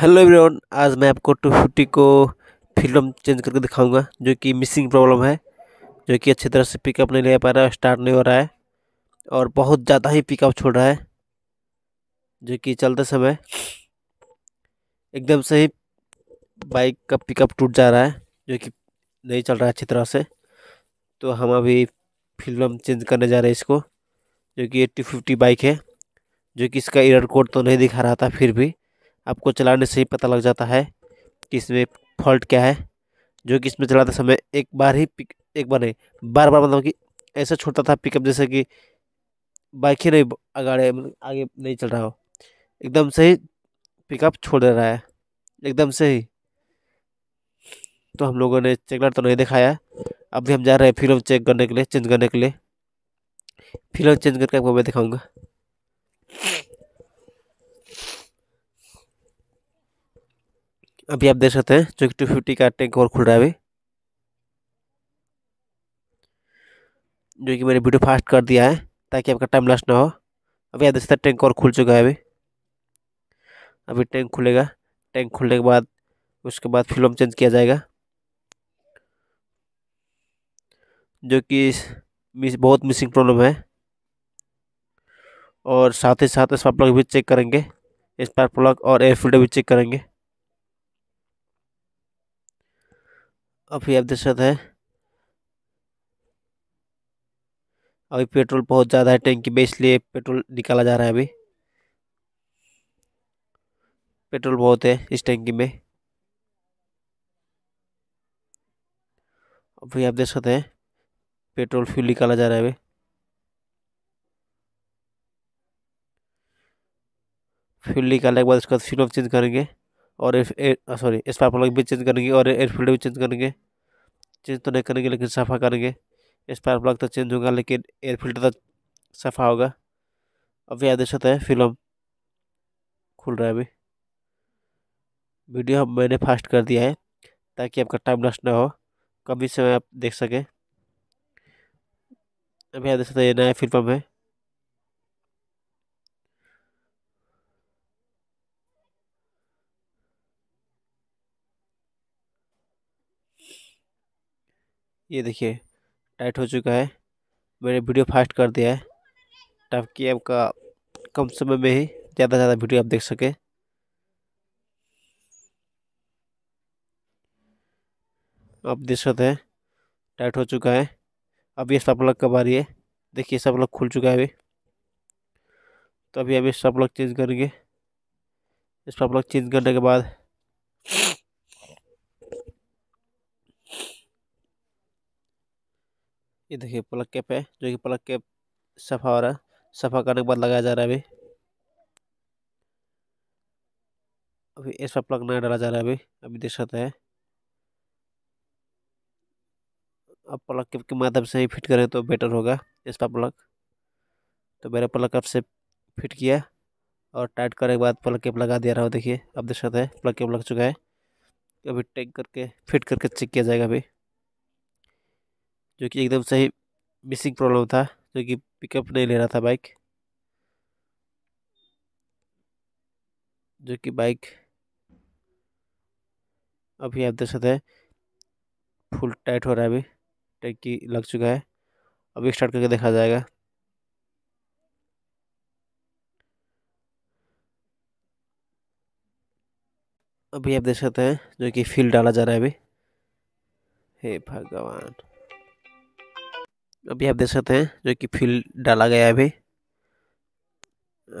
Hello everyone आज मैं आपको टू फिफ्टी को फिल्म चेंज करके दिखाऊंगा जो कि मिसिंग प्रॉब्लम है जो कि अच्छी तरह से पिकअप नहीं ले पा रहा है स्टार्ट नहीं हो रहा है और बहुत ज़्यादा ही पिकअप छोड़ रहा है जो कि चलते समय एकदम से ही बाइक का पिकअप टूट जा रहा है जो कि नहीं चल रहा है अच्छी तरह से तो हम अभी फिल्म चेंज करने जा रहे हैं इसको जो कि ये टू फिफ्टी बाइक है जो कि इसका एयर कोड तो नहीं दिखा रहा था फिर भी आपको चलाने से ही पता लग जाता है कि इसमें फॉल्ट क्या है जो कि इसमें चलाते समय एक बार ही पिक एक बार नहीं बार बार मतलब कि ऐसा छोड़ता था पिकअप जैसे कि बाइक ही नहीं आगे मतलब आगे नहीं चल रहा हो एकदम से ही पिकअप छोड़ दे रहा है एकदम से ही तो हम लोगों ने चेक तो नहीं दिखाया अब भी हम जा रहे हैं फिल्म चेक करने के लिए चेंज करने के लिए फिल्म चेंज करके आपको मैं दिखाऊंगा अभी आप देख सकते हैं जो कि टू फिफ्टी का टैंक और खुल रहा है अभी जो कि मैंने वीडियो फास्ट कर दिया है ताकि आपका टाइम लॉस ना हो अभी आप देख सकते हैं टैंक और खुल चुका है अभी अभी टैंक खुलेगा टैंक खुलने के बाद उसके बाद फिल्म चेंज किया जाएगा जो कि मिस बहुत मिसिंग प्रॉब्लम है और साथ ही साथ स्पार्क प्लग भी चेक करेंगे स्पार्क प्लग और एयर फिल्टर भी चेक करेंगे अभी आप देख सकते हैं अभी पेट्रोल बहुत ज़्यादा है टैंकी में इसलिए पेट्रोल निकाला जा रहा है अभी पेट्रोल बहुत है इस टैंकी में अभी आप देख सकते हैं पेट्रोल फ्यूल निकाला जा रहा है अभी फ्यूल निकालने के बाद उसके बाद फ्यूल ऑफ चेंज करेंगे और सॉरी इस पाइप लाइन भी चेंज करेंगे और एयरफील्ड भी चेंज करेंगे चेंज तो नहीं करेंगे लेकिन सफ़ा करेंगे इस पाइप लाइन तो चेंज होगा लेकिन एयरफील्ड तो सफ़ा होगा अभी आदेश होता तो है फिल्म खुल रहा है अभी वीडियो मैंने फास्ट कर दिया है ताकि आपका टाइम लॉस्ट ना हो कभी समय आप देख सकें अभी आदेश होता तो है नया फिल्म है ये देखिए टाइट हो चुका है मैंने वीडियो फास्ट कर दिया है ताकि आपका कम समय में ही ज़्यादा से ज़्यादा वीडियो आप देख सकें आप देख सकते हैं टाइट हो चुका है अब ये सब लग कब आ रही है देखिए सब लग खुल चुका है अभी तो अभी अभी सब लग चेंज करेंगे सब लग चेंज करने के बाद ये देखिए प्लग कैप है जो कि प्लग कैप सफ़ा हो रहा है सफ़ा करने के बाद लगाया जा रहा है अभी अभी ऐसा प्लग नया डाला जा रहा है अभी अभी देख सकते हैं अब प्लग कैप के माध्यम से ही फिट करें तो बेटर होगा ऐसा प्लग तो मेरा प्लग कैप से फिट किया और टाइट करने के बाद प्लग कैप लगा दिया रहा हूँ देखिए अब देख सकते हैं प्लग कैप लग चुका है अभी टेक करके फिट करके चेक किया जाएगा अभी जो कि एकदम सही मिसिंग प्रॉब्लम था जो कि पिकअप नहीं ले रहा था बाइक जो कि बाइक अभी आप देख सकते हैं फुल टाइट हो रहा है अभी टैंकी लग चुका है अभी स्टार्ट करके देखा जाएगा अभी आप देख सकते हैं जो कि फील डाला जा रहा है अभी हे भगवान अभी आप देख सकते हैं जो कि फील डाला गया है अभी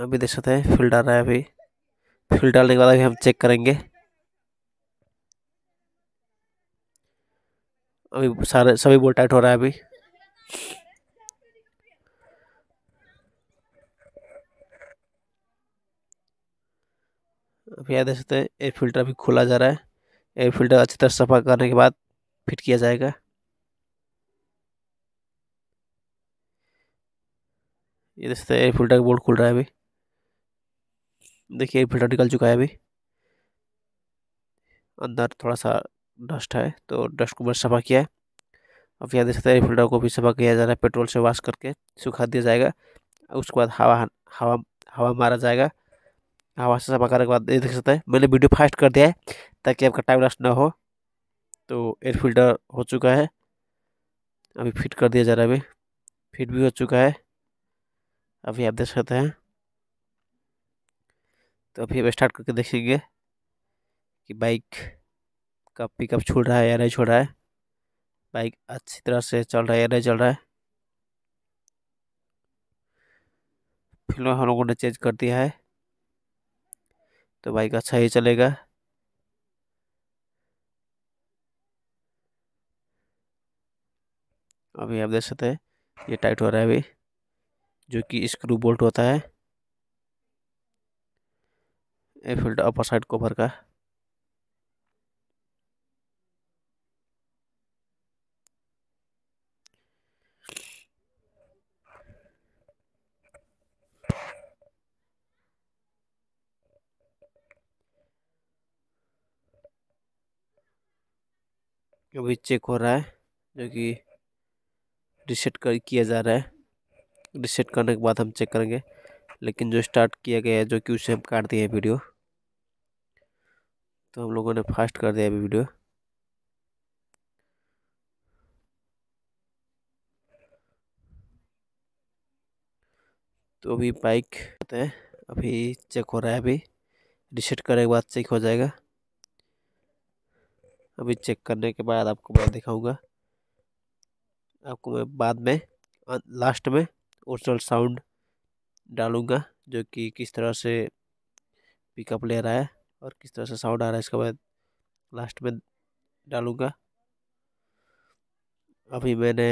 अभी देख सकते हैं फील डाल रहा है अभी फील डालने के बाद अभी हम चेक करेंगे अभी सारे सभी बोल टाइट हो रहा है अभी अभी देख सकते हैं एयर फिल्टर अभी खोला जा रहा है एयर फिल्टर अच्छी तरह सफा करने के बाद फिट किया जाएगा ये देखते हैं एयर फिल्टर का बोर्ड खुल रहा है अभी देखिए एयर फिल्टर निकल चुका है अभी अंदर थोड़ा सा डस्ट है तो डस्ट को बस सफ़ा किया है अब यहाँ देख सकते हैं एयर फिल्टर को भी सफ़ा किया जा रहा है पेट्रोल से वाश करके सुखा दिया जाएगा उसके बाद हवा हवा हवा मारा जाएगा हवा से सफ़ा करने के बाद ये देख सकते हैं मैंने वीडियो फास्ट कर दिया है ताकि आपका टाइम वेस्ट ना हो तो एयर फिल्टर हो चुका है अभी फिट कर दिया जा रहा है अभी फिट भी हो चुका है अभी आप देख सकते हैं तो अभी आप स्टार्ट करके देखेंगे कि बाइक का पिकअप छोड़ रहा है या नहीं छोड़ रहा है बाइक अच्छी तरह से चल रहा है या नहीं चल रहा है फिल्म हम लोगों ने चेंज कर दिया है तो बाइक अच्छा ही चलेगा अभी आप देख सकते हैं ये टाइट हो रहा है अभी जो कि स्क्रू बोल्ट होता है a filter upper side cover का अभी चेक हो रहा है जो कि रिसेट कर किया जा रहा है रिसेट करने के बाद हम चेक करेंगे लेकिन जो स्टार्ट किया गया है जो कि उसे हम काट दिए हैं वीडियो तो हम लोगों ने फास्ट कर दिया अभी वीडियो तो अभी बाइक है अभी चेक हो रहा है अभी रिसेट करने के बाद चेक हो जाएगा अभी चेक करने के बाद आपको मैं दिखाऊंगा आपको मैं बाद में लास्ट में ओरिजिनल साउंड डालूँगा जो कि किस तरह से पिकअप ले रहा है और किस तरह से साउंड आ रहा है इसके बाद लास्ट में डालूँगा अभी मैंने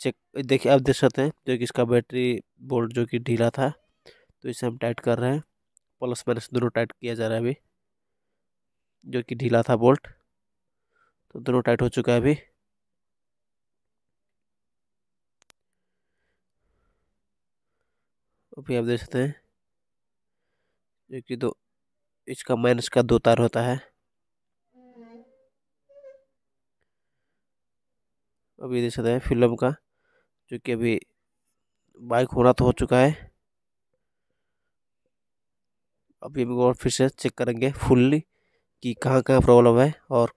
चेक देखिए आप देख सकते हैं जो कि इसका बैटरी बोल्ट जो कि ढीला था तो इसे हम टाइट कर रहे हैं प्लस माइनस दोनों टाइट किया जा रहा है अभी जो कि ढीला था बोल्ट तो दोनों टाइट हो चुका है अभी कॉपी आप देख सकते हैं जो कि दो इसका माइनस का दो तार होता है अभी देख सकते हैं फिल्म का जो कि अभी बाइक होना तो हो चुका है अभी हम और फिर से चेक करेंगे फुल्ली कि कहाँ कहाँ प्रॉब्लम है और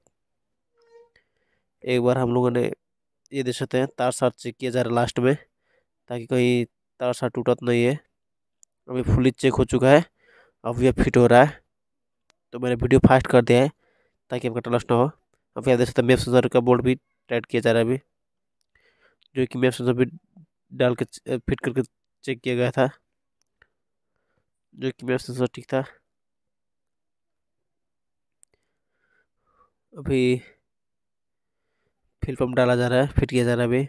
एक बार हम लोगों ने ये देख सकते हैं तार सार चेक किया जा रहा है लास्ट में ताकि कहीं तार सार टूटा तो नहीं है अभी फुली चेक हो चुका है अब यह फिट हो रहा है तो मैंने वीडियो फास्ट कर दिया है ताकि आपका टलस ना हो अब यहाँ देख सकते हैं मेप सेंसर का बोर्ड भी टाइट किया जा रहा है अभी जो कि मेप सेंसर भी डाल के फिट करके चेक किया गया था जो कि मेप सेंसर ठीक था अभी फिल पम्प डाला जा रहा है फिट किया जा रहा है अभी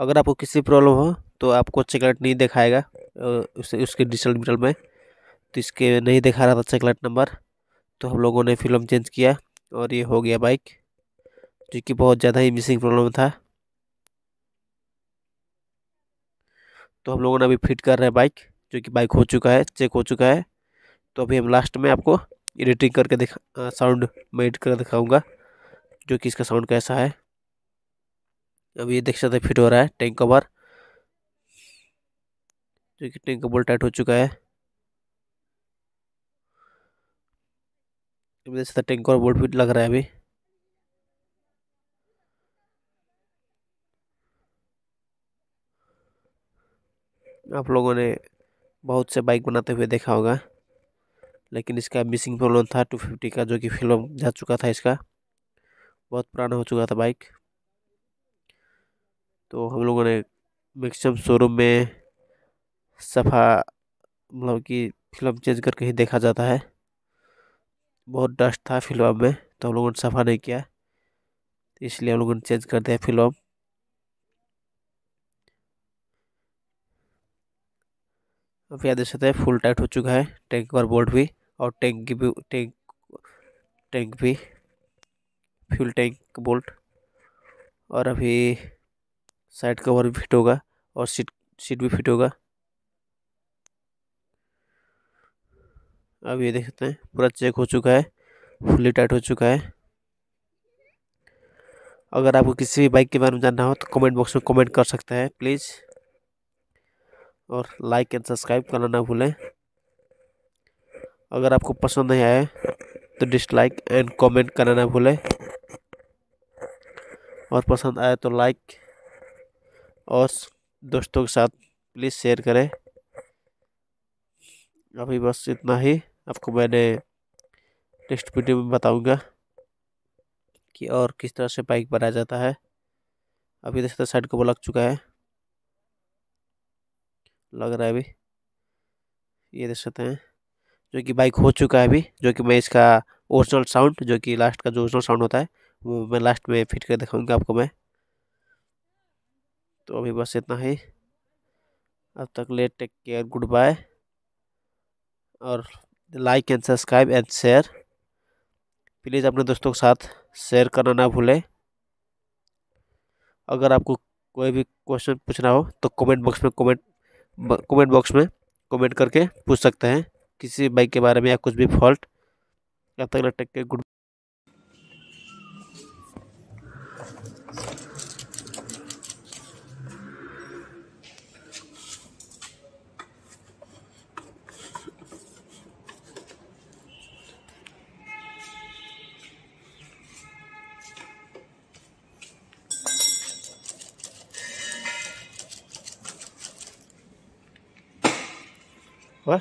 अगर आपको किसी प्रॉब्लम हो तो आपको चेकलेट नहीं दिखाएगा उस, उसके डिजिटल मीटर में तो इसके नहीं दिखा रहा था चेकलेट नंबर तो हम लोगों ने फिल्म चेंज किया और ये हो गया बाइक जो कि बहुत ज़्यादा ही मिसिंग प्रॉब्लम था तो हम लोगों ने अभी फिट कर रहे हैं बाइक जो कि बाइक हो चुका है चेक हो चुका है तो अभी हम लास्ट में आपको एडिटिंग करके दिखा साउंड में एडिट कर दिखाऊँगा जो कि इसका साउंड कैसा है अब ये देख सकते फिट हो रहा है टैंक कवर जो कि का बोल टाइट हो चुका है देख सकते तो और बोल्ट भी लग रहा है अभी आप लोगों ने बहुत से बाइक बनाते हुए देखा होगा लेकिन इसका मिसिंग प्रॉब्लम था टू फिफ्टी का जो कि फिल्म जा चुका था इसका बहुत पुराना हो चुका था बाइक तो हम लोगों ने मैक्सिमम शोरूम में सफ़ा मतलब कि फिल्म चेंज करके ही देखा जाता है बहुत डस्ट था फिल्म में तो हम लोगों ने सफ़ा नहीं किया इसलिए हम लोगों ने चेंज कर दिया फिल्म अब याद सकते हैं फुल टाइट हो चुका है टैंक और बोल्ट भी और टैंक की भी टैंक टैंक भी फ्यूल टैंक बोल्ट और अभी साइड कवर भी फिट होगा और सीट सीट भी फिट होगा अब ये देख सकते हैं पूरा चेक हो चुका है फुली टाइट हो चुका है अगर आपको किसी भी बाइक के बारे में जानना हो तो कमेंट बॉक्स में कमेंट कर सकते हैं प्लीज़ और लाइक एंड सब्सक्राइब करना ना भूलें अगर आपको पसंद नहीं आए तो डिसलाइक एंड कमेंट करना ना भूलें और पसंद आए तो लाइक और दोस्तों के साथ प्लीज़ शेयर करें अभी बस इतना ही आपको मैंने नेक्स्ट वीडियो में बताऊंगा कि और किस तरह से बाइक बनाया जाता है अभी देखते तो साइड को लग चुका है लग रहा है अभी ये देख सकते हैं जो कि बाइक हो चुका है अभी जो कि मैं इसका ओरिजिनल साउंड जो कि लास्ट का जो ओरिजिनल साउंड होता है वो मैं लास्ट में फिट कर दिखाऊंगा आपको मैं तो अभी बस इतना ही अब तक ले टेक केयर गुड बाय और like and subscribe and share please अपने दोस्तों के साथ शेयर करना ना भूलें अगर आपको कोई भी क्वेश्चन पूछना हो तो कमेंट बॉक्स में कमेंट कमेंट बॉक्स में कमेंट करके पूछ सकते हैं किसी बाइक के बारे में या कुछ भी फॉल्ट या तक टेक के गुड Ouais.